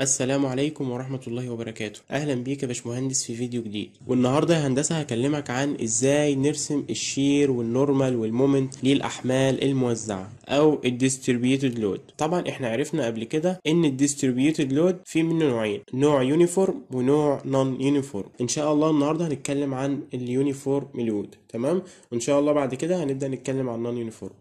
السلام عليكم ورحمة الله وبركاته أهلا بيك يا باشمهندس في فيديو جديد والنهاردة يا هندسة هكلمك عن إزاي نرسم الشير والنورمال والمومنت للأحمال الموزعة أو الديستريبيوتد لود طبعا احنا عرفنا قبل كده إن الديستريبيوتد لود في منه نوعين نوع يونيفورم ونوع نون يونيفورم إن شاء الله النهاردة هنتكلم عن اليونيفورم لود تمام وإن شاء الله بعد كده هنبدأ نتكلم عن نون يونيفورم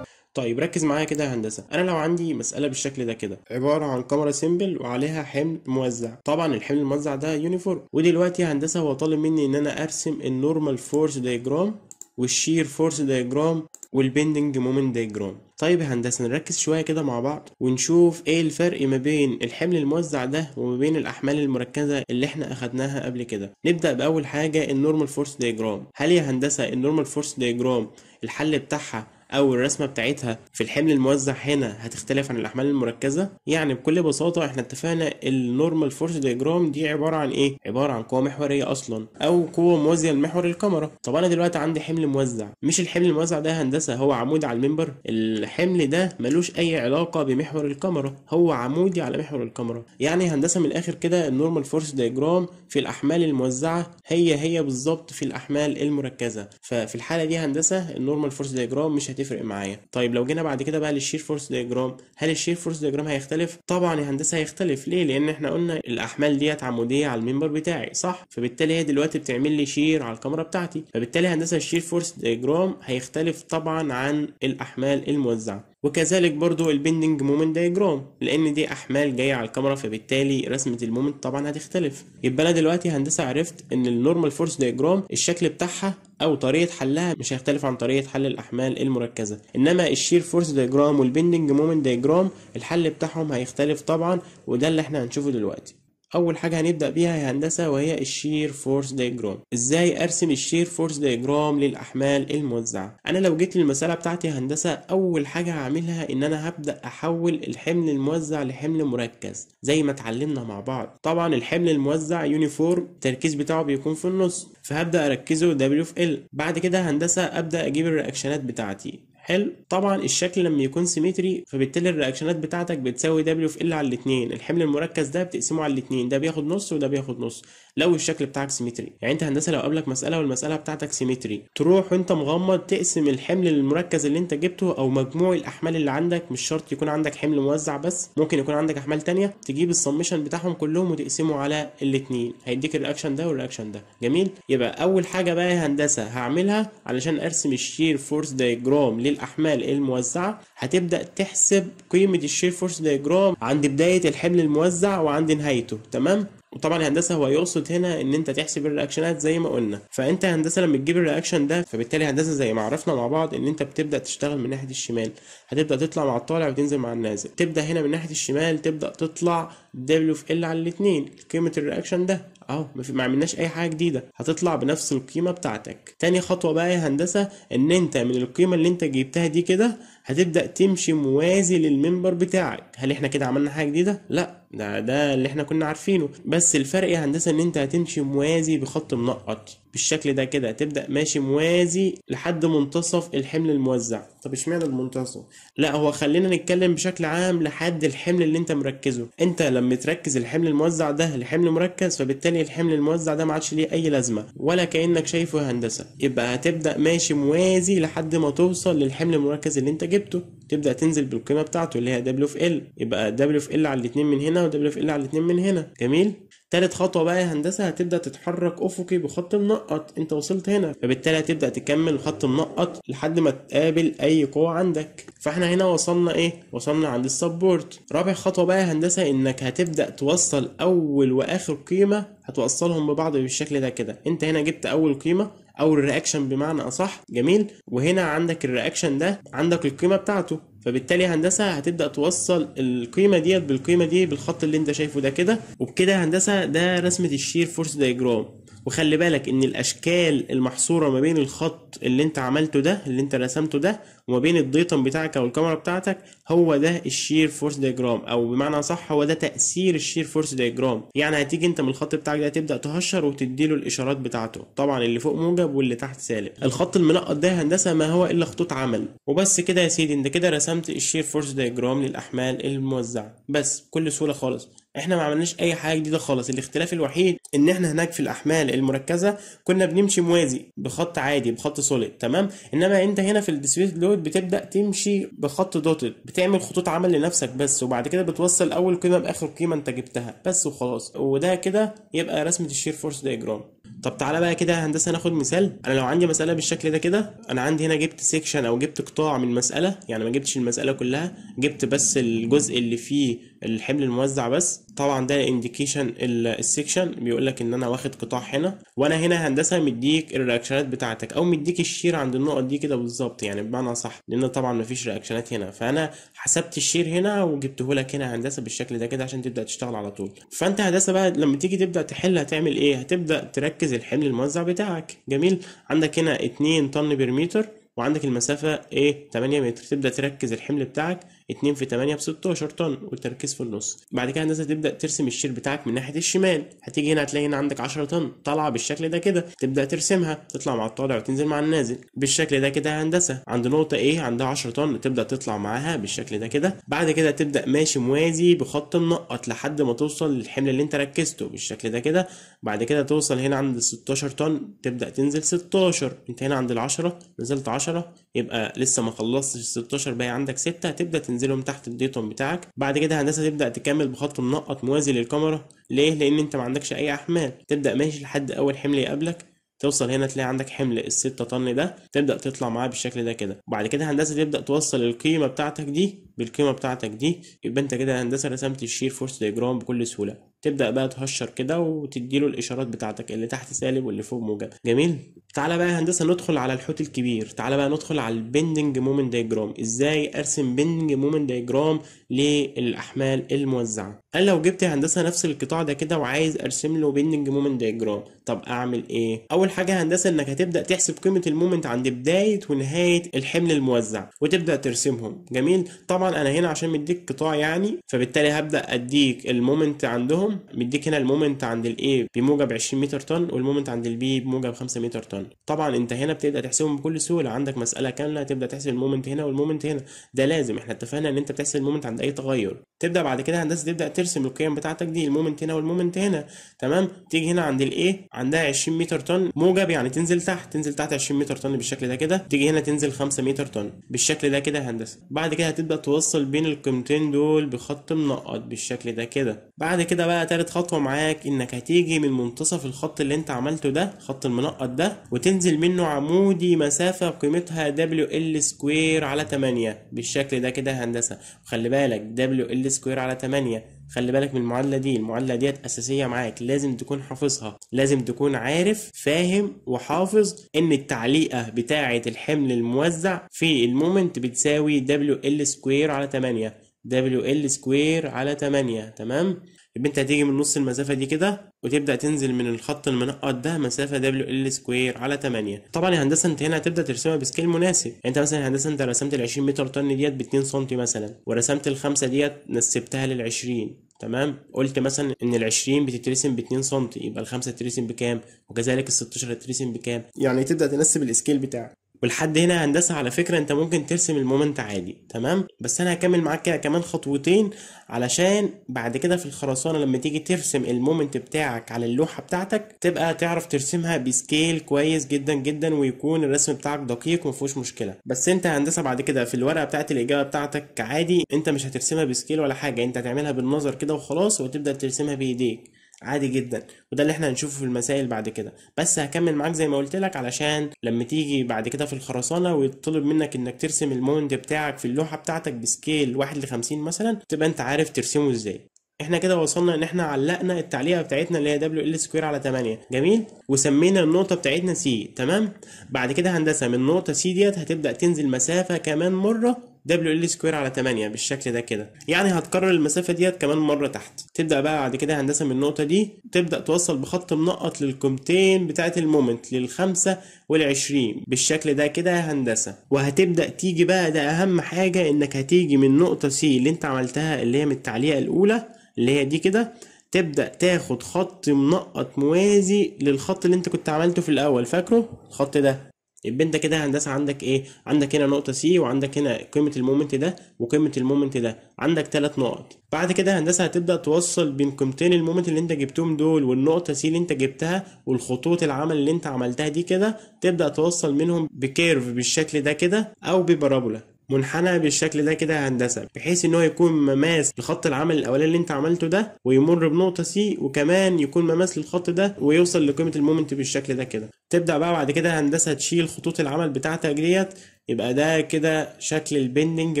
طيب ركز معايا كده يا هندسه انا لو عندي مساله بالشكل ده كده عباره عن كاميرا سيمبل وعليها حمل موزع طبعا الحمل الموزع ده يونيفورم ودلوقتي يا هندسه هو طالب مني ان انا ارسم النورمال فورس دايجرام والشير فورس دايجرام والبندنج مومنت دايجرام طيب يا هندسه نركز شويه كده مع بعض ونشوف ايه الفرق ما بين الحمل الموزع ده وما بين الاحمال المركزه اللي احنا اخدناها قبل كده نبدا باول حاجه النورمال فورس دايجرام هل يا هندسه النورمال فورس دايجرام الحل بتاعها او الرسمه بتاعتها في الحمل الموزع هنا هتختلف عن الاحمال المركزه يعني بكل بساطه احنا اتفقنا النورمال فورس ديجرام دي عباره عن ايه عباره عن قوه محوريه اصلا او قوه موازيه لمحور الكاميرا طب انا دلوقتي عندي حمل موزع مش الحمل الموزع ده هندسه هو عمود على المنبر الحمل ده ملوش اي علاقه بمحور الكاميرا هو عمودي على محور الكاميرا يعني هندسه من الاخر كده النورمال فورس ديجرام في الاحمال الموزعه هي هي بالظبط في الاحمال المركزه ففي الحاله دي هندسه النورمال فورس ديجرام مش هتفرق معايا طيب لو جينا بعد كده بقى للشير فورس دياجرام هل الشير فورس دياجرام هيختلف طبعا يا هندسه هيختلف ليه لان احنا قلنا الاحمال ديت عموديه على المنبر بتاعي صح فبالتالي هي دلوقتي بتعمل لي شير على الكاميرا بتاعتي فبالتالي هندسه الشير فورس دياجرام هيختلف طبعا عن الاحمال الموزعه وكذلك برضو البندنج مومنت دايجرام لان دي احمال جايه على الكاميرا فبالتالي رسمه المومنت طبعا هتختلف يبقى انا دلوقتي هندسه عرفت ان النورمال فورس دايجرام الشكل بتاعها او طريقه حلها مش هيختلف عن طريقه حل الاحمال المركزه انما الشير فورس دايجرام والبندنج مومنت دايجرام الحل بتاعهم هيختلف طبعا وده اللي احنا هنشوفه دلوقتي اول حاجه هنبدا بيها هي هندسه وهي الشير فورس دايجرام ازاي ارسم الشير فورس دايجرام للاحمال الموزعه انا لو جيت للمساله بتاعتي هندسه اول حاجه هعملها ان انا هبدا احول الحمل الموزع لحمل مركز زي ما اتعلمنا مع بعض طبعا الحمل الموزع يونيفورم التركيز بتاعه بيكون في النص فهبدا اركزه دبليو في ال بعد كده هندسه ابدا اجيب الرياكشنات بتاعتي حلو طبعا الشكل لما يكون سيمتري فبالتالي الرياكشنات بتاعتك بتساوي دبليو في ال على الاثنين الحمل المركز ده بتقسمه على الاثنين ده بياخد نص وده بياخد نص لو الشكل بتاعك سيمتري يعني انت هندسه لو قابلك مساله والمساله بتاعتك سيمتري تروح وانت مغمض تقسم الحمل المركز اللي انت جبته او مجموع الاحمال اللي عندك مش شرط يكون عندك حمل موزع بس ممكن يكون عندك احمال ثانيه تجيب السمشن بتاعهم كلهم وتقسمه على الاثنين هيديك الرياكشن ده والرياكشن ده جميل يبقى اول حاجه بقى هندسه هعملها علشان ارسم الشير فورس دايجرام لل الأحمال الموزعة هتبدأ تحسب قيمة الشير فورس دايجرام عند بداية الحمل الموزع وعند نهايته تمام وطبعا الهندسه هو يقصد هنا ان انت تحسب الرياكشنات زي ما قلنا فانت هندسه لما تجيب الرياكشن ده فبالتالي هندسه زي ما عرفنا مع بعض ان انت بتبدا تشتغل من ناحيه الشمال هتبدا تطلع مع الطالع وتنزل مع النازل تبدا هنا من ناحيه الشمال تبدا تطلع دبليو في ال على الاثنين قيمه الرياكشن ده اهو ما عملناش اي حاجه جديده هتطلع بنفس القيمه بتاعتك تاني خطوه بقى يا هندسه ان انت من القيمه اللي انت جبتها دي كده هتبدا تمشي موازي للمنبر بتاعك هل احنا كده عملنا حاجه جديده لا ده ده اللي احنا كنا عارفينه بس الفرق يا هندسه ان انت هتمشي موازي بخط منقط بالشكل ده كده تبدا ماشي موازي لحد منتصف الحمل الموزع طب اشمعنى المنتصف لا هو خلينا نتكلم بشكل عام لحد الحمل اللي انت مركزه انت لما تركز الحمل الموزع ده لحمل مركز فبالتالي الحمل الموزع ده ما عادش ليه اي لازمه ولا كانك شايفه هندسه يبقى هتبدا ماشي موازي لحد ما توصل للحمل المركز اللي انت جبته تبدا تنزل بالقيمه بتاعته اللي هي دبليو في ال يبقى دبليو في ال على الاثنين من هنا ودبليو في ال على الاثنين من هنا جميل تالت خطوه بقى يا هندسه هتبدا تتحرك افقي بخط منقط انت وصلت هنا فبالتالي هتبدا تكمل خط منقط لحد ما تقابل اي قوه عندك فاحنا هنا وصلنا ايه وصلنا عند السبورت رابع خطوه بقى يا هندسه انك هتبدا توصل اول واخر قيمه هتوصلهم ببعض بالشكل ده كده انت هنا جبت اول قيمه او الرياكشن بمعنى اصح جميل وهنا عندك الرياكشن ده عندك القيمه بتاعته فبالتالي هندسه هتبدا توصل القيمه ديت بالقيمه دي بالخط اللي انت شايفه ده كده وبكده هندسه ده رسمه الشير فورس دايجرام وخلي بالك ان الاشكال المحصوره ما بين الخط اللي انت عملته ده اللي انت رسمته ده وما بين الديتم بتاعك او الكاميرا بتاعتك هو ده الشير فورس دايجرام او بمعنى صح هو ده تاثير الشير فورس دايجرام يعني هتيجي انت من الخط بتاعك ده تبدا تهشر وتدي له الاشارات بتاعته طبعا اللي فوق موجب واللي تحت سالب الخط المنقط ده هندسه ما هو الا خطوط عمل وبس كده يا سيدي انت كده رسمت الشير فورس دايجرام للاحمال الموزعه بس بكل سهوله خالص احنا ما عملناش اي حاجه جديده خالص الاختلاف الوحيد ان احنا هناك في الاحمال المركزه كنا بنمشي موازي بخط عادي بخط سوليد تمام انما انت هنا في الديسبيس لود الكود بتبدا تمشي بخط دوتد بتعمل خطوط عمل لنفسك بس وبعد كده بتوصل اول قيمه باخر قيمه انت جبتها بس وخلاص وده كده يبقى رسمه الشير فورس دايجرام طب تعالى بقى كده يا هندسه ناخد مثال انا لو عندي مساله بالشكل ده كده انا عندي هنا جبت سيكشن او جبت قطاع من مساله يعني ما جبتش المساله كلها جبت بس الجزء اللي فيه الحمل الموزع بس طبعا ده انديكيشن السكشن بيقول لك ان انا واخد قطاع هنا وانا هنا هندسه مديك الرياكشنات بتاعتك او مديك الشير عند النقط دي كده بالظبط يعني بمعنى صح لان طبعا مفيش رياكشنات هنا فانا حسبت الشير هنا وجبته لك هنا هندسه بالشكل ده كده عشان تبدا تشتغل على طول فانت هندسه بقى لما تيجي تبدا تحل هتعمل ايه هتبدا تركز الحمل الموزع بتاعك جميل عندك هنا 2 طن بير متر وعندك المسافه ايه 8 متر تبدا تركز الحمل بتاعك 2 في 8 ب 16 طن والتركيز في النص بعد كده الناس هتبدا ترسم الشير بتاعك من ناحيه الشمال هتيجي هنا هتلاقي هنا عندك 10 طن طالعه بالشكل ده كده تبدا ترسمها تطلع مع الطالع وتنزل مع النازل بالشكل ده كده هندسه عند نقطه ايه عندها 10 طن تبدا تطلع معاها بالشكل ده كده بعد كده تبدا ماشي موازي بخط منقط لحد ما توصل للحمل اللي انت ركزته بالشكل ده كده بعد كده توصل هنا عند 16 طن تبدا تنزل 16 انت هنا عند ال 10 نزلت 10 يبقى لسه ما خلصتش 16 باقي عندك 6 هتبدا تنزل تنزلهم تحت الديتوم بتاعك بعد كده هندسه تبدا تكمل بخط منقط موازي للكاميرا ليه لان انت ما عندكش اي احمال تبدا ماشي لحد اول حمل يقابلك توصل هنا تلاقي عندك حمل الستة طن ده تبدأ تطلع معاه بالشكل ده كده وبعد كده هندسة تبدأ توصل القيمة بتاعتك دي بالقيمه بتاعتك دي يبقى انت كده هندسه رسمت الشير فورس ديجرام بكل سهوله تبدا بقى تهشر كده وتديله الاشارات بتاعتك اللي تحت سالب واللي فوق موجب جميل تعالى بقى يا هندسه ندخل على الحوت الكبير تعالى بقى ندخل على البندنج مومنت ديجرام ازاي ارسم بندنج مومنت ديجرام للاحمال الموزعه قال لو جبت يا هندسه نفس القطاع ده كده وعايز ارسم له بندنج مومنت ديجرام طب اعمل ايه اول حاجه هندسه انك هتبدا تحسب قيمه المومنت عند بدايه ونهايه الحمل الموزع وتبدا ترسمهم جميل طبعا طبعا انا هنا عشان مديك قطاع يعني فبالتالي هبدا اديك المومنت عندهم مديك هنا المومنت عند الاي بموجب 20 متر طن والمومنت عند البي بموجب 5 متر طن طبعا انت هنا بتبدا تحسبهم بكل سهوله عندك مساله كامله تبدا تحسب المومنت هنا والمومنت هنا ده لازم احنا اتفقنا ان انت بتحسب المومنت عند اي تغير تبدا بعد كده هندسه تبدا ترسم القيم بتاعتك دي المومنت هنا والمومنت هنا تمام تيجي هنا عند الاي عندها 20 متر طن موجب يعني تنزل تحت تنزل تحت 20 متر طن بالشكل ده كده تيجي هنا تنزل 5 متر طن بالشكل ده كده هندسه بعد كده هتبدا توصل بين القيمتين دول بخط منقط بالشكل ده كده بعد كده بقى تالت خطوه معاك انك هتيجي من منتصف الخط اللي انت عملته ده خط المنقط ده وتنزل منه عمودي مسافه قيمتها دبليو ال سكوير على 8 بالشكل ده كده هندسه وخلي بالك دبليو ال سكوير على 8 خلي بالك من المعادله دي المعادله ديت اساسيه معاك لازم تكون حافظها لازم تكون عارف فاهم وحافظ ان التعليقه بتاعه الحمل الموزع في المومنت بتساوي دبليو ال سكوير على 8 دبليو ال سكوير على 8 تمام يبقى انت هتيجي من نص المسافه دي كده وتبدا تنزل من الخط المنقط ده مسافه دبليو ال سكوير على 8 طبعا يا هندسه انت هنا هتبدا ترسمها بسكيل مناسب يعني انت مثلا يا هندسه انت رسمت ال 20 متر طن ديت ب 2 سم مثلا ورسمت الخمسه ديت نسبتها لل 20 تمام قلت مثلا ان ال 20 بتترسم ب 2 سم يبقى ال5 تترسم بكام وكذلك ال 16 تترسم بكام يعني تبدا تنسب الاسكيل بتاعك ولحد هنا هندسة على فكرة انت ممكن ترسم المومنت عادي تمام بس انا هكمل معاك كده كمان خطوتين علشان بعد كده في الخرسانة لما تيجي ترسم المومنت بتاعك على اللوحة بتاعتك تبقى تعرف ترسمها بسكيل كويس جدا جدا ويكون الرسم بتاعك دقيق ومفيهوش مشكلة بس انت هندسة بعد كده في الورقة بتاعت الاجابة بتاعتك عادي انت مش هترسمها بسكيل ولا حاجة انت هتعملها بالنظر كده وخلاص وتبدأ ترسمها بايديك عادي جدا وده اللي احنا هنشوفه في المسائل بعد كده بس هكمل معاك زي ما قلت لك علشان لما تيجي بعد كده في الخرسانه ويطلب منك انك ترسم الموند بتاعك في اللوحه بتاعتك بسكيل 1 ل 50 مثلا تبقى انت عارف ترسمه ازاي احنا كده وصلنا ان احنا علقنا التعليقه بتاعتنا اللي هي دبليو ال سكوير على 8 جميل وسمينا النقطه بتاعتنا سي تمام بعد كده هندسه من النقطه سي ديت هتبدا تنزل مسافه كمان مره دبليو ال سكوير على 8 بالشكل ده كده يعني هتكرر المسافه ديت كمان مره تحت تبدا بقى بعد كده هندسه من النقطه دي تبدا توصل بخط منقط للقيمتين بتاعه المومنت للخمسه والعشرين بالشكل ده كده هندسه وهتبدا تيجي بقى ده اهم حاجه انك هتيجي من نقطه سي اللي انت عملتها اللي هي من التعليقه الاولى اللي هي دي كده تبدا تاخد خط منقط موازي للخط اللي انت كنت عملته في الاول فاكره الخط ده يبقى انت كده هندسه عندك ايه عندك هنا نقطه سي وعندك هنا قيمه المومنت ده وقيمه المومنت ده عندك ثلاث نقط بعد كده هندسه هتبدا توصل بين قيمتين المومنت اللي انت جبتهم دول والنقطه سي اللي انت جبتها والخطوط العمل اللي انت عملتها دي كده تبدا توصل منهم بكيرف بالشكل ده كده او ببارابولا منحنى بالشكل ده كده هندسه بحيث ان هو يكون مماس لخط العمل الاولاني اللي انت عملته ده ويمر بنقطه سي وكمان يكون مماس للخط ده ويوصل لقيمه المومنت بالشكل ده كده تبدا بقى بعد كده هندسه تشيل خطوط العمل بتاعتك ديت يبقى ده كده شكل البندنج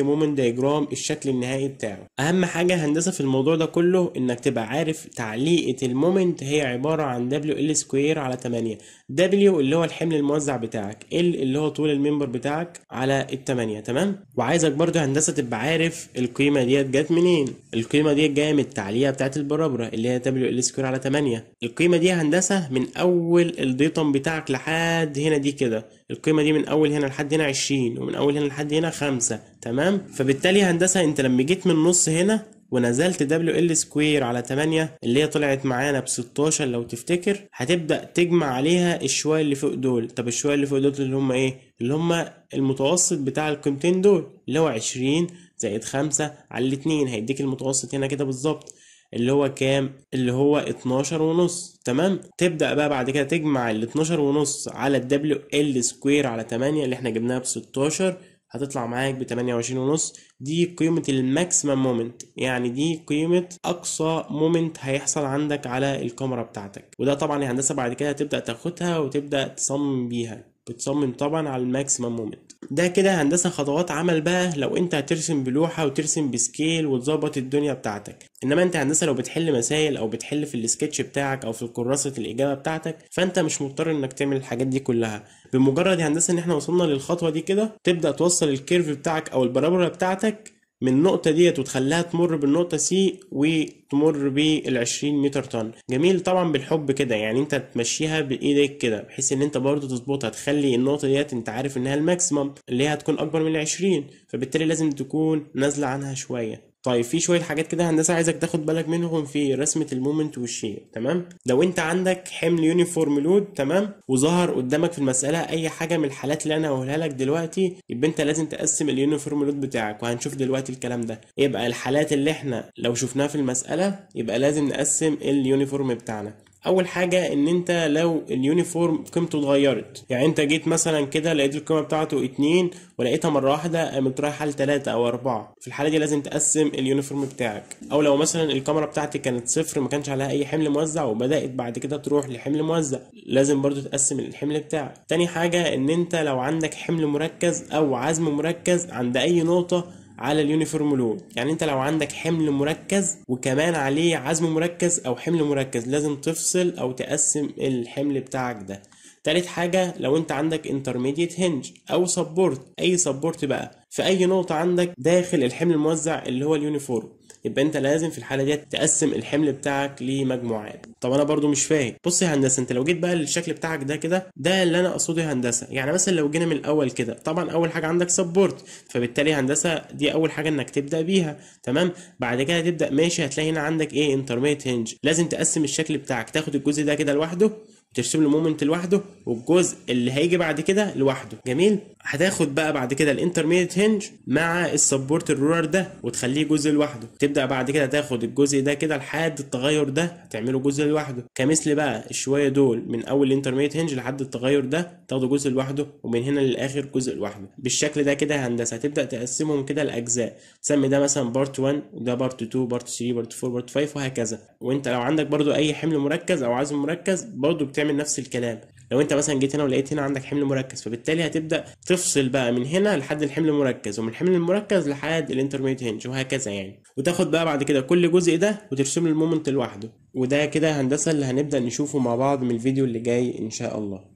مومنت دايجرام الشكل النهائي بتاعه اهم حاجه هندسه في الموضوع ده كله انك تبقى عارف تعليقه المومنت هي عباره عن دبليو ال سكوير على 8 دبليو اللي هو الحمل الموزع بتاعك ال اللي هو طول الممبر بتاعك على التمانية تمام وعايزك برضو هندسه تبقى عارف القيمه ديت جت منين القيمه ديت جايه من التعليه بتاعت البرابره اللي هي دبليو ال سكوير على 8 القيمه دي هندسه من اول الديتم بتاعك لحد هنا دي كده القيمه دي من اول هنا لحد هنا 20 ومن اول هنا لحد هنا 5 تمام فبالتالي هندسه انت لما جيت من النص هنا ونزلت دبليو ال سكوير على 8 اللي هي طلعت معانا ب 16 لو تفتكر هتبدا تجمع عليها الشويه اللي فوق دول طب الشويه اللي فوق دول اللي هم ايه اللي هم المتوسط بتاع القيمتين دول اللي هو 20 زائد 5 على الاثنين هيديك المتوسط هنا كده بالظبط اللي هو كام اللي هو 12 ونص تمام تبدا بقى بعد كده تجمع ال 12 ونص على الدبليو ال سكوير على 8 اللي احنا جبناها ب 16 هتطلع معاك ب 28 ونص دي قيمة الماكسيمم مومنت يعني دي قيمة أقصى مومنت هيحصل عندك على الكاميرا بتاعتك وده طبعا يا هندسة بعد كده هتبدأ تاخدها وتبدأ تصمم بيها بتصمم طبعا على الماكسيمم مومنت ده كده هندسه خطوات عمل بقى لو انت هترسم بلوحه وترسم بسكيل وتظبط الدنيا بتاعتك انما انت هندسه لو بتحل مسائل او بتحل في السكتش بتاعك او في كراسه الاجابه بتاعتك فانت مش مضطر انك تعمل الحاجات دي كلها بمجرد هندسه ان احنا وصلنا للخطوه دي كده تبدا توصل الكيرف بتاعك او البرابره بتاعتك من النقطة ديت وتخليها تمر بالنقطة سي وتمر 20 متر طن جميل طبعا بالحب كده يعني انت تمشيها بايدك كده بحيث ان انت برضو تظبطها تخلي النقطة ديت انت عارف انها الماكسيمم اللي هي هتكون اكبر من 20 فبالتالي لازم تكون نازلة عنها شوية طيب في شويه حاجات كده هندسه عايزك تاخد بالك منهم في رسمه المومنت والشيء تمام لو انت عندك حمل يونيفورم لود تمام وظهر قدامك في المساله اي حاجه من الحالات اللي انا هقولها لك دلوقتي يبقى انت لازم تقسم اليونيفورم لود بتاعك وهنشوف دلوقتي الكلام ده يبقى الحالات اللي احنا لو شفناها في المساله يبقى لازم نقسم اليونيفورم بتاعنا اول حاجه ان انت لو اليونيفورم قيمته اتغيرت يعني انت جيت مثلا كده لقيت القيمه بتاعته 2 ولقيتها مره واحده قامت رايحه ل 3 او 4 في الحاله دي لازم تقسم اليونيفورم بتاعك او لو مثلا الكاميرا بتاعتي كانت صفر ما كانش عليها اي حمل موزع وبدات بعد كده تروح لحمل موزع لازم برضو تقسم الحمل بتاعك تاني حاجه ان انت لو عندك حمل مركز او عزم مركز عند اي نقطه على اليونيفورم لود يعني انت لو عندك حمل مركز وكمان عليه عزم مركز او حمل مركز لازم تفصل او تقسم الحمل بتاعك ده تالت حاجة لو انت عندك انترميديت هنج او سبورت اي سبورت بقى في اي نقطة عندك داخل الحمل الموزع اللي هو اليونيفورم يبقى انت لازم في الحاله ديت تقسم الحمل بتاعك لمجموعات طب انا برضو مش فاهم بص يا هندسه انت لو جيت بقى للشكل بتاعك ده كده ده اللي انا اقصده يا هندسه يعني مثلا لو جينا من الاول كده طبعا اول حاجه عندك سبورت فبالتالي هندسه دي اول حاجه انك تبدا بيها تمام بعد كده تبدا ماشي هتلاقي هنا عندك ايه انترميت هنج لازم تقسم الشكل بتاعك تاخد الجزء ده كده لوحده ترسم له مومنت لوحده والجزء اللي هيجي بعد كده لوحده جميل هتاخد بقى بعد كده الانترميديت هنج مع السبورت الرولر ده وتخليه جزء لوحده تبدا بعد كده تاخد الجزء ده كده لحد التغير ده تعمله جزء لوحده كمثل بقى الشويه دول من اول الانترميديت هنج لحد التغير ده تاخده جزء لوحده ومن هنا للاخر جزء لوحده بالشكل ده كده هندسه هتبدا تقسمهم كده لاجزاء تسمي ده مثلا بارت 1 وده بارت 2 بارت 3 بارت 4 بارت 5 وهكذا وانت لو عندك برده اي حمل مركز او عزم مركز برده بتعمل هتعمل نفس الكلام لو انت مثلا جيت هنا ولقيت هنا عندك حمل مركز فبالتالي هتبدا تفصل بقى من هنا لحد الحمل المركز ومن الحمل المركز لحد الانترميت هنج وهكذا يعني وتاخد بقى بعد كده كل جزء ده وترسم له المومنت لوحده وده كده هندسه اللي هنبدا نشوفه مع بعض من الفيديو اللي جاي ان شاء الله